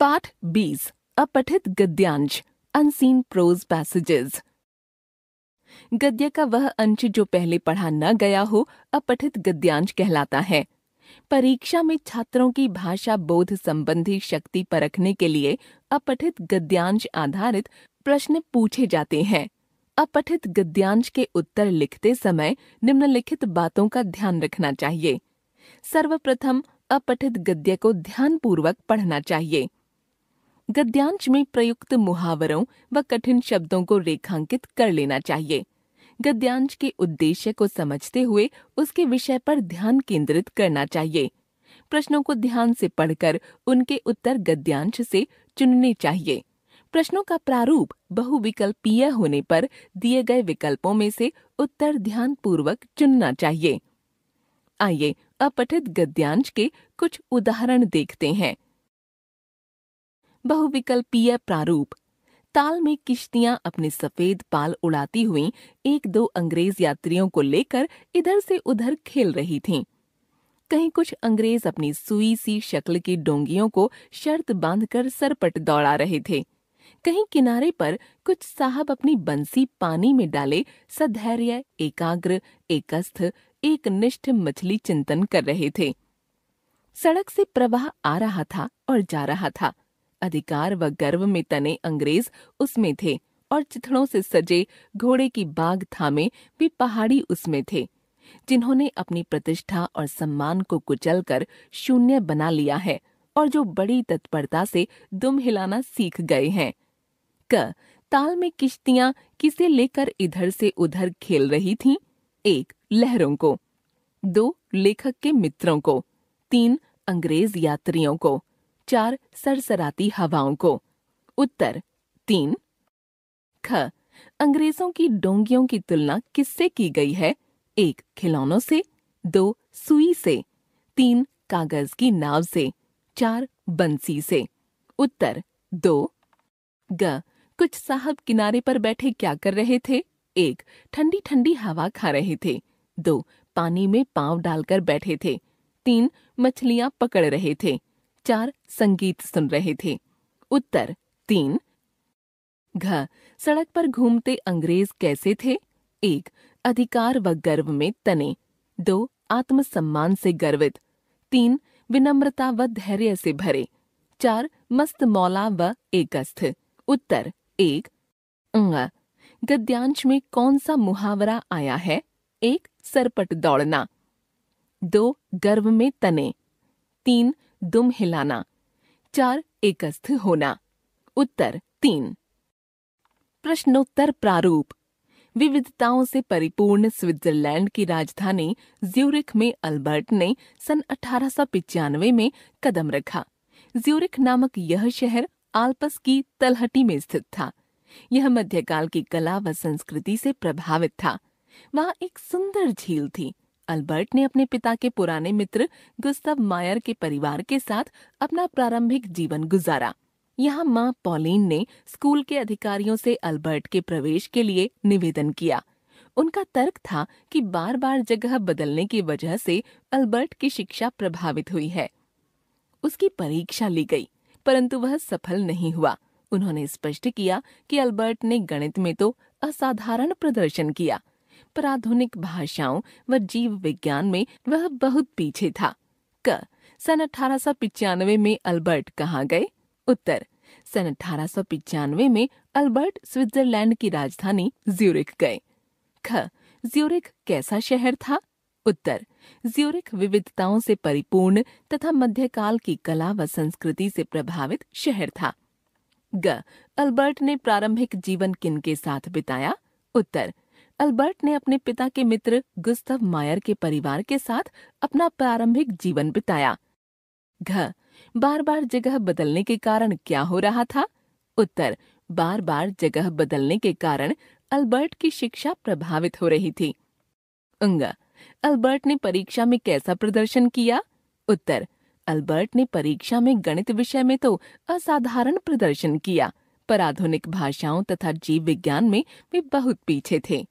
पाठ बीस अपठित गद्यांश अनसीन प्रोज पैसेजेस गद्य का वह अंश जो पहले पढ़ा न गया हो अपठित गद्यांश कहलाता है परीक्षा में छात्रों की भाषा बोध संबंधी शक्ति परखने के लिए अपठित गद्यांश आधारित प्रश्न पूछे जाते हैं अपठित गद्यांश के उत्तर लिखते समय निम्नलिखित बातों का ध्यान रखना चाहिए सर्वप्रथम अपठित गद्य को ध्यानपूर्वक पढ़ना चाहिए गद्यांश में प्रयुक्त मुहावरों व कठिन शब्दों को रेखांकित कर लेना चाहिए गद्यांश के उद्देश्य को समझते हुए उसके विषय पर ध्यान केंद्रित करना चाहिए प्रश्नों को ध्यान से पढ़कर उनके उत्तर गद्यांश से चुनने चाहिए प्रश्नों का प्रारूप बहुविकल्पीय होने पर दिए गए विकल्पों में से उत्तर ध्यान पूर्वक चुनना चाहिए आइए अपठित गद्यांश के कुछ उदाहरण देखते हैं बहुविकल्पीय प्रारूप ताल में किश्तियां अपने सफेद पाल उड़ाती हुई एक दो अंग्रेज यात्रियों को लेकर इधर से उधर खेल रही थीं। कहीं कुछ अंग्रेज अपनी सुई सी शक्ल की डोंगियों को शर्त बांधकर सरपट दौड़ा रहे थे कहीं किनारे पर कुछ साहब अपनी बंसी पानी में डाले सधैर्य एकाग्र एकस्थ एक निष्ठ मछली चिंतन कर रहे थे सड़क से प्रवाह आ रहा था और जा रहा था अधिकार व गर्व में तने अंग्रेज उसमें थे और चिथड़ों से सजे घोड़े की बाग थामे भी पहाड़ी उसमें थे जिन्होंने अपनी प्रतिष्ठा और सम्मान को कुचल कर शून्य बना लिया है और जो बड़ी तत्परता से दुम हिलाना सीख गए हैं क ताल में किश्तियां किसे लेकर इधर से उधर खेल रही थीं? एक लहरों को दो लेखक के मित्रों को तीन अंग्रेज यात्रियों को चार सरसराती हवाओं को उत्तर तीन ख अंग्रेजों की डोंगियों की तुलना किससे की गई है एक खिलौनों से दो सुई से तीन कागज की नाव से चार बंसी से उत्तर दो ग कुछ साहब किनारे पर बैठे क्या कर रहे थे एक ठंडी ठंडी हवा खा रहे थे दो पानी में पांव डालकर बैठे थे तीन मछलियां पकड़ रहे थे चार संगीत सुन रहे थे उत्तर तीन घ सड़क पर घूमते अंग्रेज कैसे थे एक अधिकार व गर्व में तने दो आत्मसम्मान से गर्वित तीन विनम्रता व धैर्य से भरे चार मस्त मौला व एकस्थ उत्तर एक गद्यांश में कौन सा मुहावरा आया है एक सरपट दौड़ना दो गर्व में तने तीन दुम हिलाना चार एकस्थ होना उत्तर तीन प्रश्नोत्तर प्रारूप विविधताओं से परिपूर्ण स्विट्जरलैंड की राजधानी ज्यूरिख में अल्बर्ट ने सन अठारह में कदम रखा ज्यूरिख नामक यह शहर आल्पस की तलहटी में स्थित था यह मध्यकाल की कला व संस्कृति से प्रभावित था वहाँ एक सुंदर झील थी अल्बर्ट ने अपने पिता के पुराने मित्र गुस्तव मायर के परिवार के साथ अपना प्रारंभिक जीवन गुजारा यहाँ माँ पॉलिन ने स्कूल के अधिकारियों से अल्बर्ट के प्रवेश के लिए निवेदन किया उनका तर्क था कि बार बार जगह बदलने की वजह से अल्बर्ट की शिक्षा प्रभावित हुई है उसकी परीक्षा ली गई परंतु वह सफल नहीं हुआ उन्होंने स्पष्ट किया कि अल्बर्ट ने गणित में तो असाधारण प्रदर्शन किया पर आधुनिक भाषाओं व जीव विज्ञान में वह बहुत पीछे था क सन अठारह में अल्बर्ट कहाँ गए उत्तर सन अठारह में अल्बर्ट स्विट्जरलैंड की राजधानी ज्यूरिक गए ख ज्यूरिक कैसा शहर था उत्तर ज्यूरिक विविधताओं से परिपूर्ण तथा मध्यकाल की कला व संस्कृति से प्रभावित शहर था ग अल्बर्ट ने प्रारंभिक जीवन किन के साथ बिताया उत्तर अल्बर्ट ने अपने पिता के मित्र गुस्तव मायर के परिवार के साथ अपना प्रारंभिक जीवन बिताया घ बार बार जगह बदलने के कारण क्या हो रहा था उत्तर बार बार जगह बदलने के कारण अल्बर्ट की शिक्षा प्रभावित हो रही थी उंग अल्बर्ट ने परीक्षा में कैसा प्रदर्शन किया उत्तर अल्बर्ट ने परीक्षा में गणित विषय में तो असाधारण प्रदर्शन किया पर आधुनिक भाषाओं तथा जीव विज्ञान में वे बहुत पीछे थे